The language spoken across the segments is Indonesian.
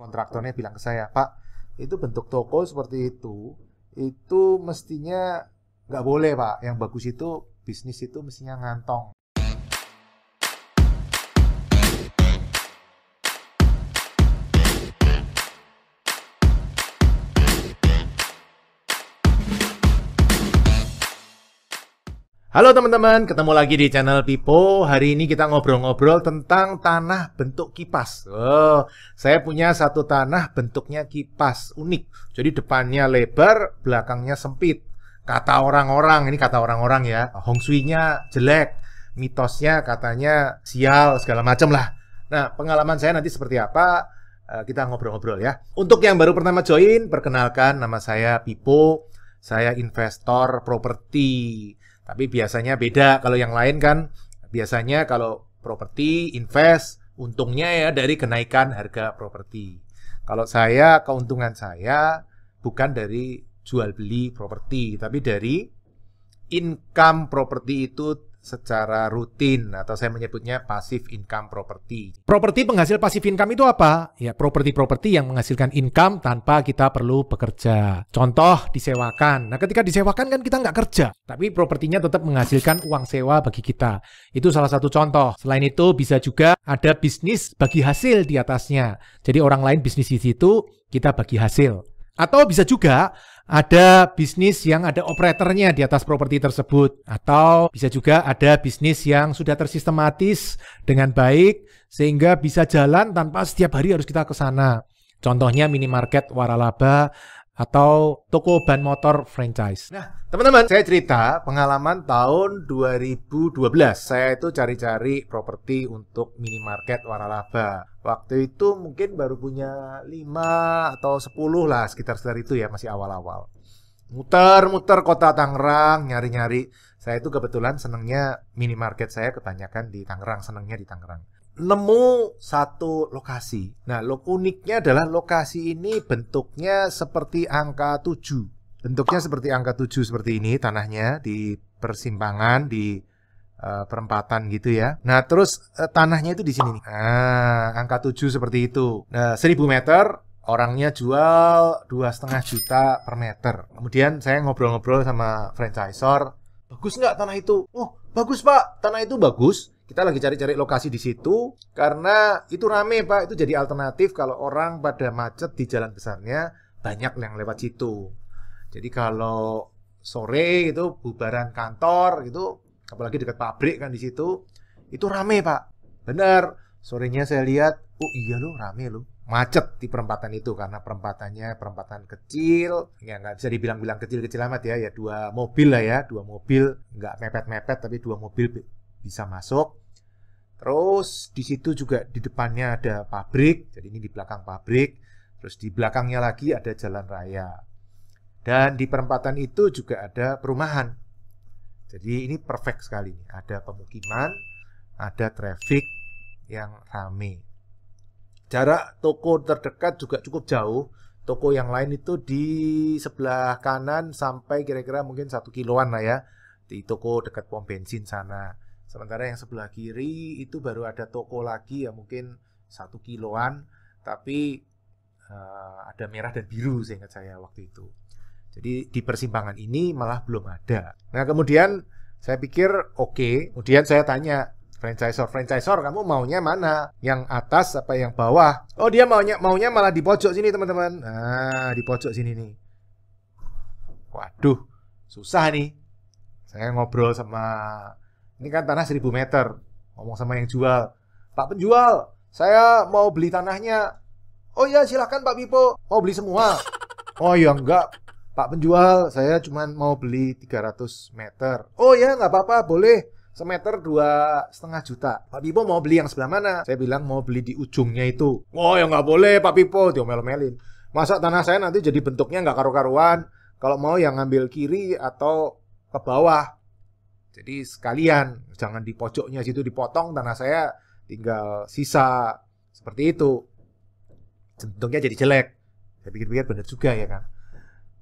kontraktornya bilang ke saya, Pak, itu bentuk toko seperti itu, itu mestinya nggak boleh Pak. Yang bagus itu bisnis itu mestinya ngantong. Halo teman-teman, ketemu lagi di channel Pipo. Hari ini kita ngobrol-ngobrol tentang tanah bentuk kipas. Oh, saya punya satu tanah bentuknya kipas unik. Jadi depannya lebar, belakangnya sempit. Kata orang-orang, ini kata orang-orang ya, Hong nya jelek, mitosnya katanya sial segala macam lah. Nah, pengalaman saya nanti seperti apa? Eh, kita ngobrol-ngobrol ya. Untuk yang baru pertama join, perkenalkan nama saya Pipo. Saya investor properti tapi biasanya beda kalau yang lain kan biasanya kalau properti invest untungnya ya dari kenaikan harga properti. Kalau saya keuntungan saya bukan dari jual beli properti tapi dari income properti itu secara rutin atau saya menyebutnya pasif income property. Properti penghasil pasif income itu apa? Ya, properti-properti yang menghasilkan income tanpa kita perlu bekerja. Contoh, disewakan. Nah, ketika disewakan kan kita nggak kerja, tapi propertinya tetap menghasilkan uang sewa bagi kita. Itu salah satu contoh. Selain itu, bisa juga ada bisnis bagi hasil di atasnya. Jadi orang lain bisnis di situ, kita bagi hasil. Atau bisa juga ada bisnis yang ada operatornya di atas properti tersebut atau bisa juga ada bisnis yang sudah tersistematis dengan baik sehingga bisa jalan tanpa setiap hari harus kita ke sana. Contohnya minimarket waralaba atau toko ban motor franchise. Nah, teman-teman, saya cerita pengalaman tahun 2012. Saya itu cari-cari properti untuk minimarket waralaba. Waktu itu mungkin baru punya 5 atau 10 lah, sekitar sekitar itu ya, masih awal-awal. Muter-muter kota Tangerang, nyari-nyari. Saya itu kebetulan senangnya minimarket saya kebanyakan di Tangerang, senangnya di Tangerang nemu satu lokasi. Nah, lo uniknya adalah lokasi ini bentuknya seperti angka 7. Bentuknya seperti angka 7 seperti ini tanahnya di persimpangan di uh, perempatan gitu ya. Nah, terus uh, tanahnya itu di sini nih. Ah, angka 7 seperti itu. Nah, 1000 meter orangnya jual dua setengah juta per meter. Kemudian saya ngobrol-ngobrol sama franchisor, bagus nggak tanah itu? Oh, bagus pak, tanah itu bagus kita lagi cari-cari lokasi di situ karena itu rame pak, itu jadi alternatif kalau orang pada macet di jalan besarnya banyak yang lewat situ. Jadi kalau sore itu bubaran kantor gitu, apalagi dekat pabrik kan di situ, itu rame pak. Benar, sorenya saya lihat, oh iya lo rame lo, macet di perempatan itu karena perempatannya perempatan kecil ya nggak bisa dibilang-bilang kecil-kecil amat ya ya dua mobil lah ya dua mobil nggak mepet-mepet tapi dua mobil bisa masuk Terus di situ juga di depannya ada pabrik, jadi ini di belakang pabrik. Terus di belakangnya lagi ada jalan raya. Dan di perempatan itu juga ada perumahan. Jadi ini perfect sekali nih. Ada pemukiman, ada traffic yang rame. Jarak toko terdekat juga cukup jauh. Toko yang lain itu di sebelah kanan sampai kira-kira mungkin satu kiloan lah ya. Di toko dekat pom bensin sana. Sementara yang sebelah kiri itu baru ada toko lagi ya mungkin satu kiloan, tapi uh, ada merah dan biru saya ingat saya waktu itu. Jadi di persimpangan ini malah belum ada. Nah kemudian saya pikir oke, okay. kemudian saya tanya franchisor, franchisor kamu maunya mana? Yang atas apa yang bawah? Oh dia maunya maunya malah di pojok sini teman-teman. Nah di pojok sini nih. Waduh, susah nih. Saya ngobrol sama ini kan tanah 1000 meter ngomong sama yang jual Pak penjual saya mau beli tanahnya oh iya silahkan Pak Pipo mau beli semua oh ya enggak Pak penjual saya cuma mau beli 300 meter oh iya nggak apa-apa boleh semeter dua setengah juta. Pak Pipo mau beli yang sebelah mana? Saya bilang mau beli di ujungnya itu. Oh ya nggak boleh Pak Pipo, diomel-omelin. Masa tanah saya nanti jadi bentuknya nggak karu-karuan. Kalau mau yang ngambil kiri atau ke bawah. Jadi sekalian jangan di pojoknya situ dipotong tanah saya tinggal sisa seperti itu. Bentuknya jadi jelek. Saya pikir-pikir benar juga ya kan.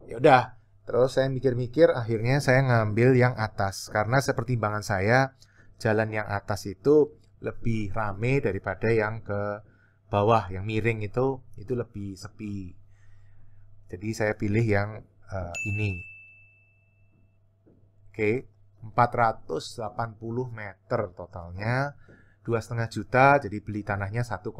Ya udah, terus saya mikir-mikir akhirnya saya ngambil yang atas karena sepertimbangan saya jalan yang atas itu lebih rame daripada yang ke bawah yang miring itu itu lebih sepi. Jadi saya pilih yang uh, ini. Oke. Okay. 480 meter totalnya 2,5 juta jadi beli tanahnya 1,2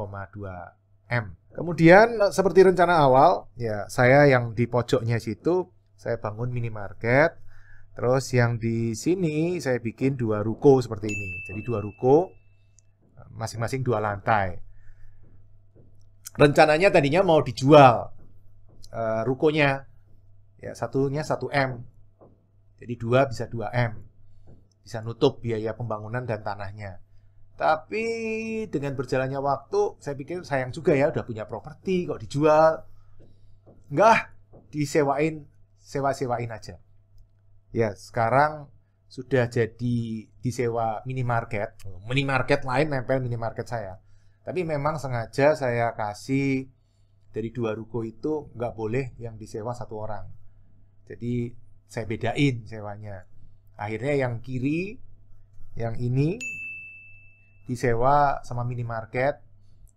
M. Kemudian eh, seperti rencana awal ya saya yang di pojoknya situ saya bangun minimarket terus yang di sini saya bikin dua ruko seperti ini. Jadi dua ruko eh, masing-masing dua lantai. Rencananya tadinya mau dijual uh, rukonya ya satunya 1 M. Jadi dua bisa 2 M bisa nutup biaya pembangunan dan tanahnya. Tapi dengan berjalannya waktu, saya pikir sayang juga ya, udah punya properti kok dijual. Enggak, disewain, sewa-sewain aja. Ya, sekarang sudah jadi disewa minimarket, minimarket lain nempel minimarket saya. Tapi memang sengaja saya kasih dari dua ruko itu nggak boleh yang disewa satu orang. Jadi saya bedain sewanya akhirnya yang kiri yang ini disewa sama minimarket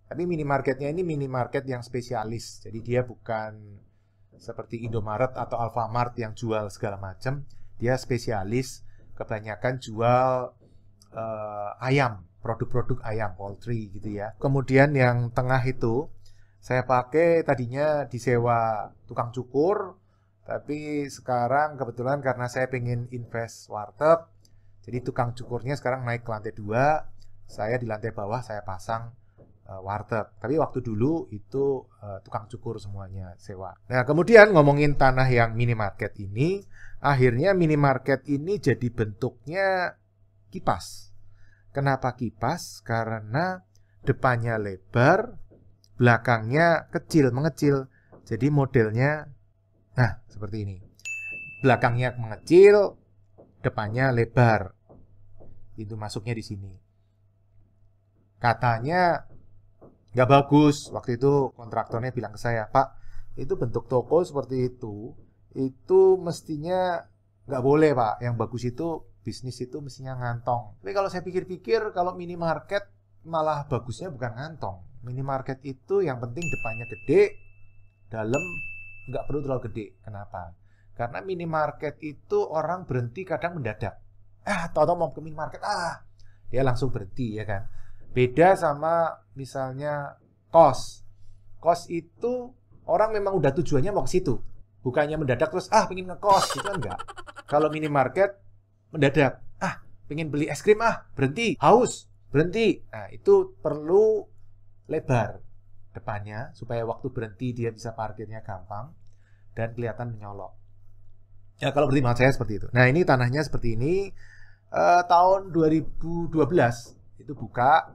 tapi minimarketnya ini minimarket yang spesialis jadi dia bukan seperti Indomaret atau Alfamart yang jual segala macam dia spesialis kebanyakan jual uh, ayam produk-produk ayam poultry gitu ya kemudian yang tengah itu saya pakai tadinya disewa tukang cukur tapi sekarang kebetulan karena saya pengen invest warteg, jadi tukang cukurnya sekarang naik ke lantai dua, saya di lantai bawah saya pasang uh, warteg. Tapi waktu dulu itu uh, tukang cukur semuanya sewa. Nah kemudian ngomongin tanah yang minimarket ini, akhirnya minimarket ini jadi bentuknya kipas. Kenapa kipas? Karena depannya lebar, belakangnya kecil mengecil. Jadi modelnya Nah, seperti ini. Belakangnya mengecil, depannya lebar. Pintu masuknya di sini. Katanya nggak bagus. Waktu itu kontraktornya bilang ke saya, Pak, itu bentuk toko seperti itu, itu mestinya nggak boleh Pak. Yang bagus itu bisnis itu mestinya ngantong. Tapi kalau saya pikir-pikir, kalau minimarket malah bagusnya bukan ngantong. Minimarket itu yang penting depannya gede, dalam nggak perlu terlalu gede. Kenapa? Karena minimarket itu orang berhenti kadang mendadak. Ah, tau mau ke minimarket, ah, dia langsung berhenti ya kan. Beda sama misalnya kos. Kos itu orang memang udah tujuannya mau ke situ. Bukannya mendadak terus, ah, pengen ngekos, gitu kan enggak. Kalau minimarket, mendadak, ah, pengen beli es krim, ah, berhenti, haus, berhenti. Nah, itu perlu lebar depannya supaya waktu berhenti dia bisa parkirnya gampang dan kelihatan menyolok. Ya kalau pertimbangan saya seperti itu. Nah ini tanahnya seperti ini E, tahun 2012 itu buka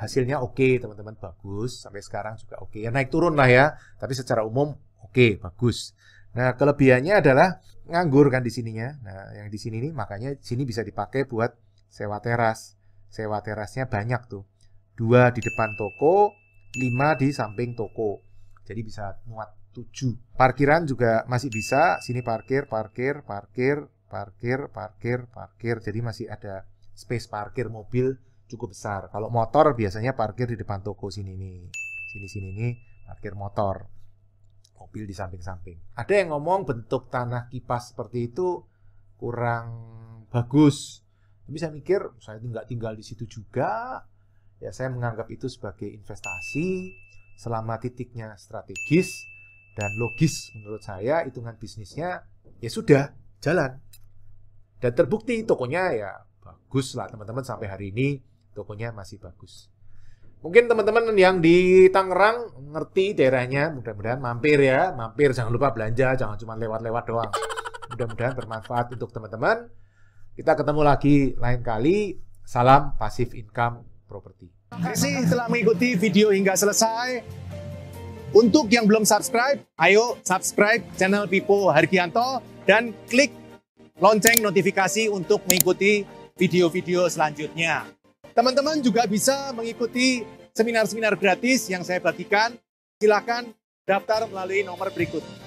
hasilnya oke okay, teman-teman bagus sampai sekarang juga oke okay. ya naik turun lah ya tapi secara umum oke okay, bagus. Nah kelebihannya adalah nganggur kan di sininya. Nah yang di sini nih makanya sini bisa dipakai buat sewa teras. Sewa terasnya banyak tuh dua di depan toko 5 di samping toko. Jadi bisa muat 7. Parkiran juga masih bisa, sini parkir, parkir, parkir, parkir, parkir, parkir. Jadi masih ada space parkir mobil cukup besar. Kalau motor biasanya parkir di depan toko sini nih. Sini sini nih parkir motor. Mobil di samping-samping. Ada yang ngomong bentuk tanah kipas seperti itu kurang bagus. Tapi saya mikir saya nggak tinggal di situ juga, Ya, saya menganggap itu sebagai investasi selama titiknya strategis dan logis menurut saya hitungan bisnisnya ya sudah jalan. Dan terbukti tokonya ya bagus lah teman-teman sampai hari ini tokonya masih bagus. Mungkin teman-teman yang di Tangerang ngerti daerahnya, mudah-mudahan mampir ya, mampir jangan lupa belanja, jangan cuma lewat-lewat doang. Mudah-mudahan bermanfaat untuk teman-teman. Kita ketemu lagi lain kali. Salam pasif income properti. Terima kasih telah mengikuti video hingga selesai. Untuk yang belum subscribe, ayo subscribe channel Pipo Hargianto dan klik lonceng notifikasi untuk mengikuti video-video selanjutnya. Teman-teman juga bisa mengikuti seminar-seminar gratis yang saya bagikan. Silakan daftar melalui nomor berikut.